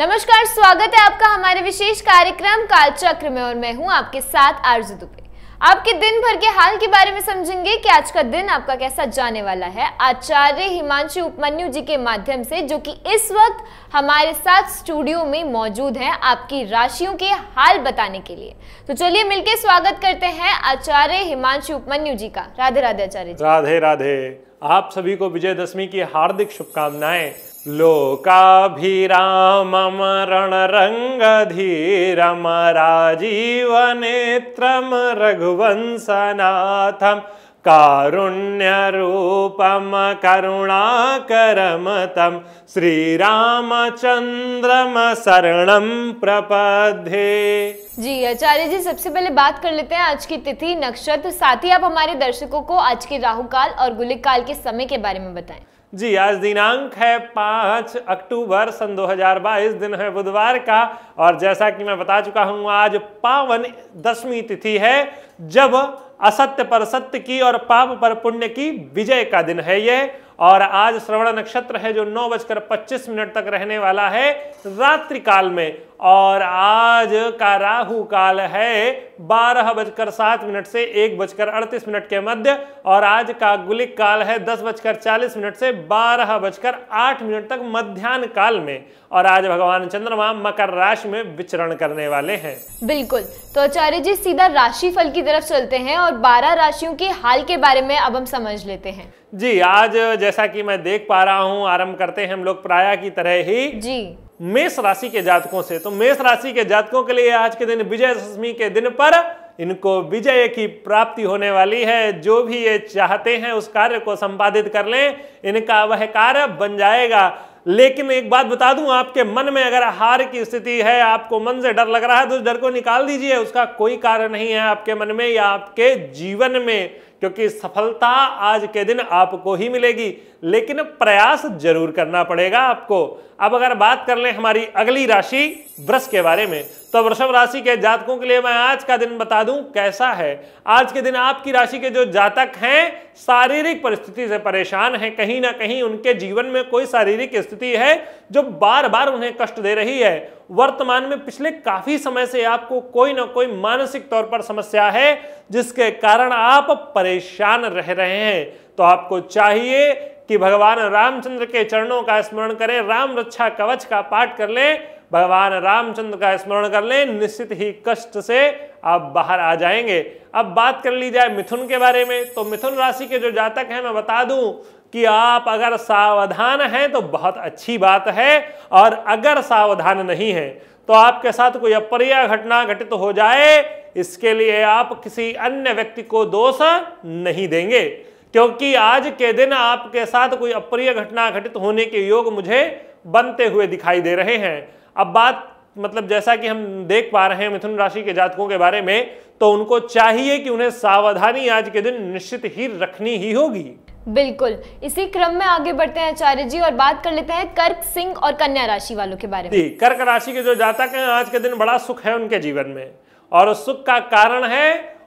नमस्कार स्वागत है आपका हमारे विशेष कार्यक्रम कालचक्र में और मैं हूं आपके साथ आरजू दुबे आपके दिन भर के हाल के बारे में समझेंगे कि आज का दिन आपका कैसा जाने वाला है आचार्य हिमांशु उपमन्यु जी के माध्यम से जो कि इस वक्त हमारे साथ स्टूडियो में मौजूद हैं आपकी राशियों के हाल बताने के लिए तो चलिए मिलकर स्वागत करते हैं आचार्य हिमांशु उपमन्यु जी का राधे राधे आचार्य राधे राधे आप सभी को विजयदशमी की हार्दिक शुभकामनाएं लोकाभिरामं रणरङ्गधीरं राजीवनेत्रं रघुवंशनाथं कारुण्यरूपं करुणाकरं तं श्रीरामचन्द्रं शरणं प्रपद्ये जी आचार्य जी सबसे पहले बात कर लेते हैं आज की तिथि नक्षत्र साथ ही आप हमारे दर्शकों को आज के राहु काल और गुलिक काल के समय के बारे में बताएं जी आज दिनांक है पाँच अक्टूबर सन 2022 दिन है बुधवार का और जैसा कि मैं बता चुका हूँ आज पावन दसवीं तिथि है जब असत्य पर सत्य की और पाप पर पुण्य की विजय का दिन है यह और आज श्रवण नक्षत्र है जो नौ बजकर पच्चीस मिनट तक रहने वाला है रात्रि काल में और आज का राहु काल है बारह बजकर सात मिनट से एक बजकर अड़तीस मिनट के मध्य और आज का गुलिक काल है दस बजकर चालीस मिनट से बारह बजकर आठ मिनट तक मध्यान्ह काल में और आज भगवान चंद्रमा मकर राशि में विचरण करने वाले हैं बिल्कुल तो आचार्य जी सीधा राशि फल की तरफ चलते हैं और बारह राशियों के हाल के बारे में अब हम समझ लेते हैं जी आज जैसा कि मैं देख पा रहा हूँ आरंभ करते हैं हम लोग प्राय की तरह ही जी मेष राशि के जातकों से तो मेष राशि के जातकों के लिए आज के दिन विजय दशमी के दिन पर इनको विजय की प्राप्ति होने वाली है जो भी ये चाहते हैं उस कार्य को संपादित कर लें इनका वह कार्य बन जाएगा लेकिन एक बात बता दूं आपके मन में अगर हार की स्थिति है आपको मन से डर लग रहा है तो उस डर को निकाल दीजिए उसका कोई कारण नहीं है आपके मन में या आपके जीवन में क्योंकि सफलता आज के दिन आपको ही मिलेगी लेकिन प्रयास जरूर करना पड़ेगा आपको अब अगर बात कर लें हमारी अगली राशि वृष के बारे में तो वृषभ राशि के जातकों के लिए मैं आज का दिन बता दूं कैसा है आज के दिन आपकी राशि के जो जातक हैं शारीरिक परिस्थिति से परेशान हैं कहीं ना कहीं उनके जीवन में कोई शारीरिक स्थिति है जो बार बार उन्हें कष्ट दे रही है वर्तमान में पिछले काफी समय से आपको कोई ना कोई मानसिक तौर पर समस्या है जिसके कारण आप परेशान रह रहे हैं तो आपको चाहिए कि भगवान रामचंद्र के चरणों का स्मरण करें राम रक्षा कवच का पाठ कर लें भगवान रामचंद्र का स्मरण कर लें निश्चित ही कष्ट से आप बाहर आ जाएंगे अब बात कर ली जाए मिथुन के बारे में तो मिथुन राशि के जो जातक हैं मैं बता दूं कि आप अगर सावधान हैं तो बहुत अच्छी बात है और अगर सावधान नहीं है तो आपके साथ कोई अप्रिय घटना घटित तो हो जाए इसके लिए आप किसी अन्य व्यक्ति को दोष नहीं देंगे क्योंकि आज के दिन आपके साथ कोई अप्रिय घटना घटित होने के योग मुझे बनते हुए दिखाई दे रहे हैं अब बात मतलब जैसा कि हम देख पा रहे हैं मिथुन राशि के जातकों के बारे में तो उनको चाहिए कि उन्हें सावधानी आज के दिन निश्चित ही रखनी ही होगी बिल्कुल इसी क्रम में आगे बढ़ते हैं आचार्य जी और बात कर लेते हैं कर्क सिंह और कन्या राशि वालों के बारे में कर्क राशि के जो जातक हैं आज के दिन बड़ा सुख है उनके जीवन में और उस सुख का कारण है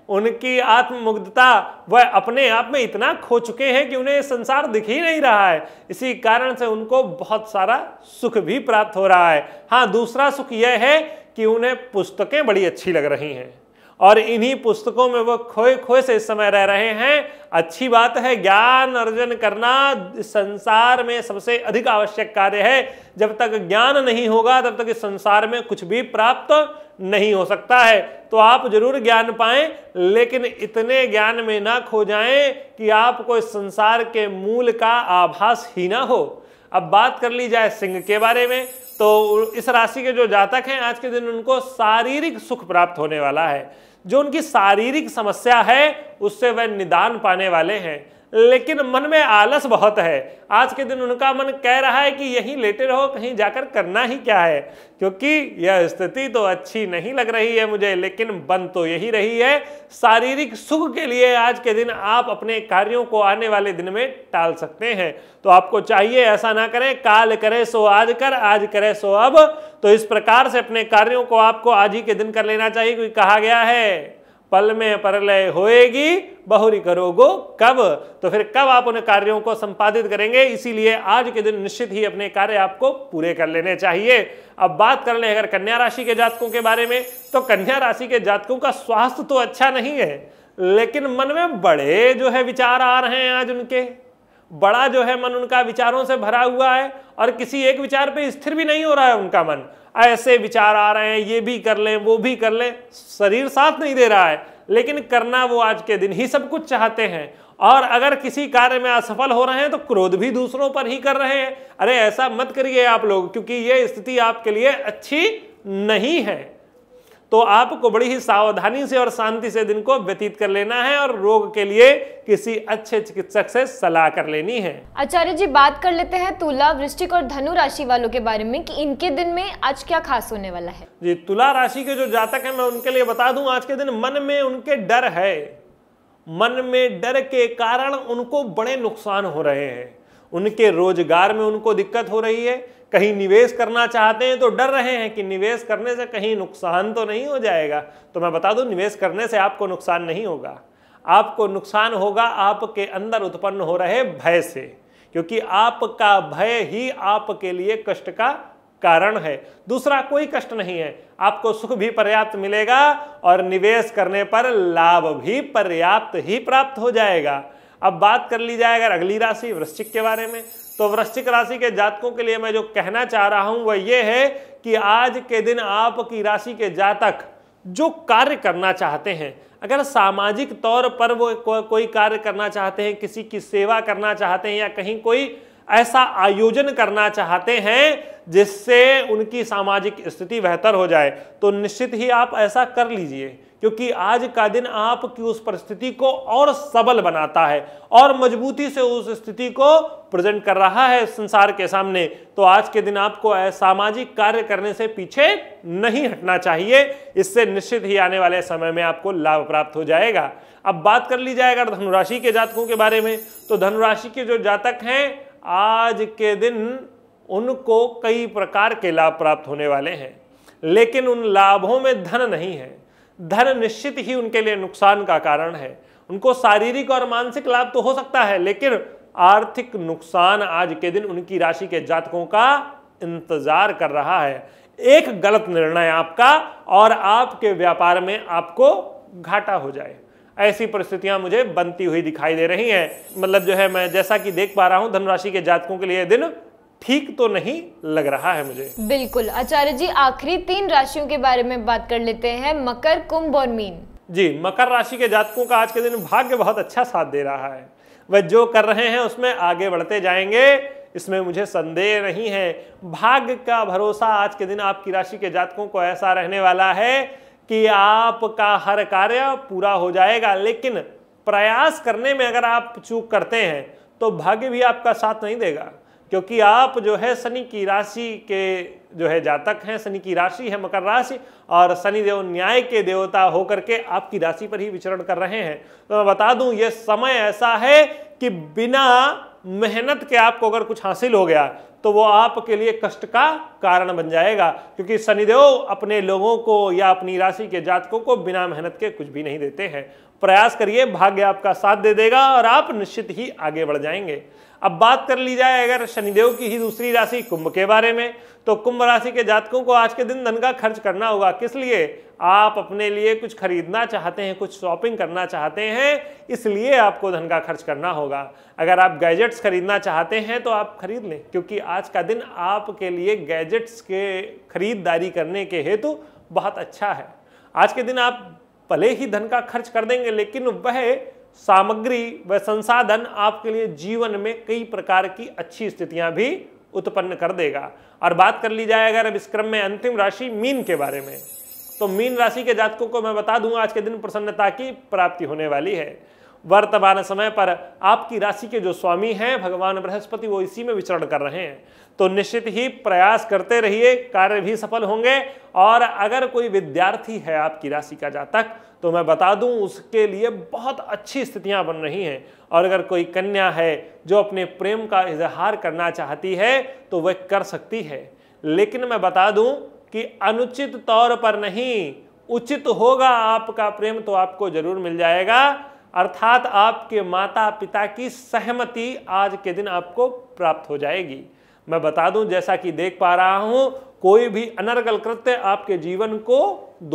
उनकी आत्ममुग्धता वह अपने आप में इतना खो चुके हैं कि उन्हें संसार दिख ही नहीं रहा है इसी कारण से उनको बहुत सारा सुख भी प्राप्त हो रहा है हाँ दूसरा सुख यह है कि उन्हें पुस्तकें बड़ी अच्छी लग रही हैं और इन्हीं पुस्तकों में वो खोए खोए से इस समय रह रहे हैं अच्छी बात है ज्ञान अर्जन करना संसार में सबसे अधिक आवश्यक कार्य है जब तक ज्ञान नहीं होगा तब तक इस संसार में कुछ भी प्राप्त नहीं हो सकता है तो आप जरूर ज्ञान पाएं लेकिन इतने ज्ञान में ना खो जाएं कि आपको इस संसार के मूल का आभास ही ना हो अब बात कर ली जाए सिंह के बारे में तो इस राशि के जो जातक हैं आज के दिन उनको शारीरिक सुख प्राप्त होने वाला है जो उनकी शारीरिक समस्या है उससे वह निदान पाने वाले हैं लेकिन मन में आलस बहुत है आज के दिन उनका मन कह रहा है कि यहीं लेटे रहो कहीं जाकर करना ही क्या है क्योंकि यह स्थिति तो अच्छी नहीं लग रही है मुझे लेकिन बन तो यही रही है शारीरिक सुख के लिए आज के दिन आप अपने कार्यों को आने वाले दिन में टाल सकते हैं तो आपको चाहिए ऐसा ना करें काल करे सो आज कर आज करे सो अब तो इस प्रकार से अपने कार्यों को आपको आज ही के दिन कर लेना चाहिए क्योंकि कहा गया है पल में परलय होएगी बहुरी करोगो कब तो फिर कब आप उन कार्यों को संपादित करेंगे इसीलिए आज के दिन निश्चित ही अपने कार्य आपको पूरे कर लेने चाहिए अब बात कर ले अगर कन्या राशि के जातकों के बारे में तो कन्या राशि के जातकों का स्वास्थ्य तो अच्छा नहीं है लेकिन मन में बड़े जो है विचार आ रहे हैं आज उनके बड़ा जो है मन उनका विचारों से भरा हुआ है और किसी एक विचार पे स्थिर भी नहीं हो रहा है उनका मन ऐसे विचार आ रहे हैं ये भी कर लें वो भी कर लें शरीर साथ नहीं दे रहा है लेकिन करना वो आज के दिन ही सब कुछ चाहते हैं और अगर किसी कार्य में असफल हो रहे हैं तो क्रोध भी दूसरों पर ही कर रहे हैं अरे ऐसा मत करिए आप लोग क्योंकि ये स्थिति आपके लिए अच्छी नहीं है तो आपको बड़ी ही सावधानी से और शांति से दिन को व्यतीत कर लेना है और रोग के लिए किसी अच्छे चिकित्सक से सलाह कर लेनी है आचार्य जी बात कर लेते हैं तुला वृश्चिक और धनु राशि वालों के बारे में कि इनके दिन में आज क्या खास होने वाला है जी तुला राशि के जो जातक है मैं उनके लिए बता दूं आज के दिन मन में उनके डर है मन में डर के कारण उनको बड़े नुकसान हो रहे हैं उनके रोजगार में उनको दिक्कत हो रही है कहीं निवेश करना चाहते हैं तो डर रहे हैं कि निवेश करने से कहीं नुकसान तो नहीं हो जाएगा तो मैं बता दूं निवेश करने से आपको नुकसान नहीं होगा आपको नुकसान होगा आपके अंदर उत्पन्न हो रहे भय से क्योंकि आपका भय ही आपके लिए कष्ट का कारण है दूसरा कोई कष्ट नहीं है आपको सुख भी पर्याप्त मिलेगा और निवेश करने पर लाभ भी पर्याप्त ही प्राप्त हो जाएगा अब बात कर ली जाए अगर अगली राशि वृश्चिक के बारे में तो वृश्चिक राशि के जातकों के लिए मैं जो कहना चाह रहा हूं वह यह है कि आज के दिन आपकी राशि के जातक जो कार्य करना चाहते हैं अगर सामाजिक तौर पर वो को, कोई कार्य करना चाहते हैं किसी की सेवा करना चाहते हैं या कहीं कोई ऐसा आयोजन करना चाहते हैं जिससे उनकी सामाजिक स्थिति बेहतर हो जाए तो निश्चित ही आप ऐसा कर लीजिए क्योंकि आज का दिन आपकी उस परिस्थिति को और सबल बनाता है और मजबूती से उस स्थिति को प्रेजेंट कर रहा है संसार के सामने तो आज के दिन आपको सामाजिक कार्य करने से पीछे नहीं हटना चाहिए इससे निश्चित ही आने वाले समय में आपको लाभ प्राप्त हो जाएगा अब बात कर ली जाएगा धनुराशि के जातकों के बारे में तो धनुराशि के जो जातक हैं आज के दिन उनको कई प्रकार के लाभ प्राप्त होने वाले हैं लेकिन उन लाभों में धन नहीं है धन निश्चित ही उनके लिए नुकसान का कारण है उनको शारीरिक और मानसिक लाभ तो हो सकता है लेकिन आर्थिक नुकसान आज के दिन उनकी राशि के जातकों का इंतजार कर रहा है एक गलत निर्णय आपका और आपके व्यापार में आपको घाटा हो जाए ऐसी परिस्थितियां मुझे बनती हुई दिखाई दे रही हैं मतलब जो है मैं जैसा कि देख पा रहा हूं धनुराशि के जातकों के लिए दिन ठीक तो नहीं लग रहा है मुझे बिल्कुल आचार्य जी आखिरी तीन राशियों के बारे में बात कर लेते हैं मकर कुंभ और मीन जी मकर राशि के जातकों का आज के दिन भाग्य बहुत अच्छा साथ दे रहा है वह जो कर रहे हैं उसमें आगे बढ़ते जाएंगे इसमें मुझे संदेह नहीं है भाग्य का भरोसा आज के दिन आपकी राशि के जातकों को ऐसा रहने वाला है कि आपका हर कार्य पूरा हो जाएगा लेकिन प्रयास करने में अगर आप चूक करते हैं तो भाग्य भी आपका साथ नहीं देगा क्योंकि आप जो है शनि की राशि के जो है जातक हैं शनि की राशि है मकर राशि और शनिदेव न्याय के देवता होकर के आपकी राशि पर ही विचरण कर रहे हैं तो मैं बता दूं ये समय ऐसा है कि बिना मेहनत के आपको अगर कुछ हासिल हो गया तो वो आपके लिए कष्ट का कारण बन जाएगा क्योंकि शनिदेव अपने लोगों को या अपनी राशि के जातकों को बिना मेहनत के कुछ भी नहीं देते हैं प्रयास करिए भाग्य आपका साथ दे देगा और आप निश्चित ही आगे बढ़ जाएंगे अब बात कर ली जाए अगर शनिदेव की ही दूसरी राशि कुंभ के बारे में तो कुंभ राशि के जातकों को आज के दिन धन का खर्च करना होगा किस लिए आप अपने लिए कुछ खरीदना चाहते हैं कुछ शॉपिंग करना चाहते हैं इसलिए आपको धन का खर्च करना होगा अगर आप गैजेट्स खरीदना चाहते हैं तो आप खरीद लें क्योंकि आज का दिन आपके लिए गैजेट्स के खरीददारी करने के हेतु बहुत अच्छा है आज के दिन आप भले ही धन का खर्च कर देंगे लेकिन वह सामग्री व संसाधन आपके लिए जीवन में कई प्रकार की अच्छी स्थितियां भी उत्पन्न कर देगा और बात कर ली जाए अगर अब इस क्रम में अंतिम राशि मीन के बारे में तो मीन राशि के जातकों को मैं बता दूंगा आज के दिन प्रसन्नता की प्राप्ति होने वाली है वर्तमान समय पर आपकी राशि के जो स्वामी हैं भगवान बृहस्पति वो इसी में विचरण कर रहे हैं तो निश्चित ही प्रयास करते रहिए कार्य भी सफल होंगे और अगर कोई विद्यार्थी है आपकी राशि का जातक तो मैं बता दूं उसके लिए बहुत अच्छी स्थितियां बन रही हैं और अगर कोई कन्या है जो अपने प्रेम का इजहार करना चाहती है तो वह कर सकती है लेकिन मैं बता दूं कि अनुचित तौर पर नहीं उचित होगा आपका प्रेम तो आपको जरूर मिल जाएगा अर्थात आपके माता पिता की सहमति आज के दिन आपको प्राप्त हो जाएगी मैं बता दूं जैसा कि देख पा रहा हूं कोई भी अनर्गल कृत्य आपके जीवन को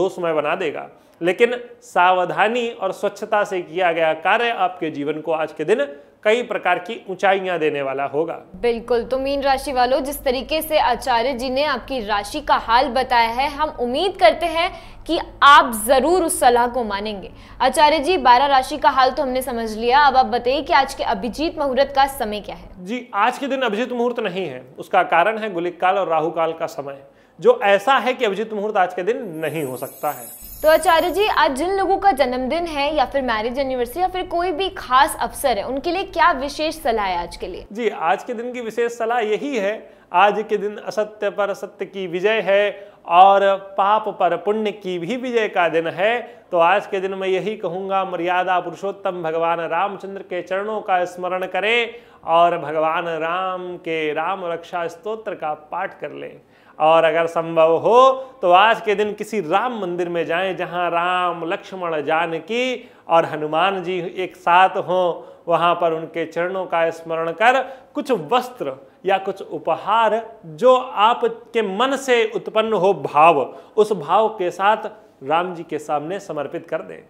दोषमय बना देगा लेकिन सावधानी और स्वच्छता से किया गया कार्य आपके जीवन को आज के दिन कई प्रकार की ऊंचाइयां देने वाला होगा बिल्कुल तो मीन राशि वालों जिस तरीके से आचार्य जी ने आपकी राशि का हाल बताया है हम उम्मीद करते हैं कि आप ज़रूर उस सलाह को मानेंगे आचार्य जी बारह राशि का हाल तो हमने समझ लिया अब आप बताइए कि आज के अभिजीत मुहूर्त का समय क्या है जी आज के दिन अभिजीत मुहूर्त नहीं है उसका कारण है गुलिक काल और राहु काल का समय जो ऐसा है कि अभिजीत मुहूर्त आज के दिन नहीं हो सकता है तो आचार्य जी आज जिन लोगों का जन्मदिन है या फिर मैरिज एनिवर्सरी या फिर कोई भी खास अवसर है उनके लिए क्या विशेष सलाह है आज के लिए जी आज के दिन की विशेष सलाह यही है आज के दिन असत्य पर असत्य की विजय है और पाप पर पुण्य की भी विजय का दिन है तो आज के दिन मैं यही कहूँगा मर्यादा पुरुषोत्तम भगवान रामचंद्र के चरणों का स्मरण करें और भगवान राम के राम रक्षा स्तोत्र का पाठ कर लें और अगर संभव हो तो आज के दिन किसी राम मंदिर में जाएं जहां राम लक्ष्मण जानकी और हनुमान जी एक साथ हों वहां पर उनके चरणों का स्मरण कर कुछ वस्त्र या कुछ उपहार जो आपके मन से उत्पन्न हो भाव उस भाव के साथ राम जी के सामने समर्पित कर दें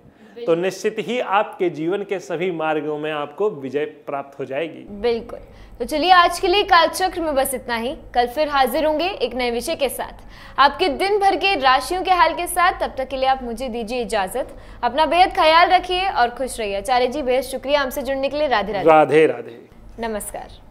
तो निश्चित ही आपके जीवन के सभी मार्गों में आपको विजय प्राप्त हो जाएगी बिल्कुल तो चलिए आज के लिए कालचक्र में बस इतना ही कल फिर हाजिर होंगे एक नए विषय के साथ आपके दिन भर के राशियों के हाल के साथ तब तक के लिए आप मुझे दीजिए इजाजत अपना बेहद ख्याल रखिए और खुश रहिए आचार्य जी बेहद शुक्रिया हमसे जुड़ने के लिए राधे राधे राधे राधे नमस्कार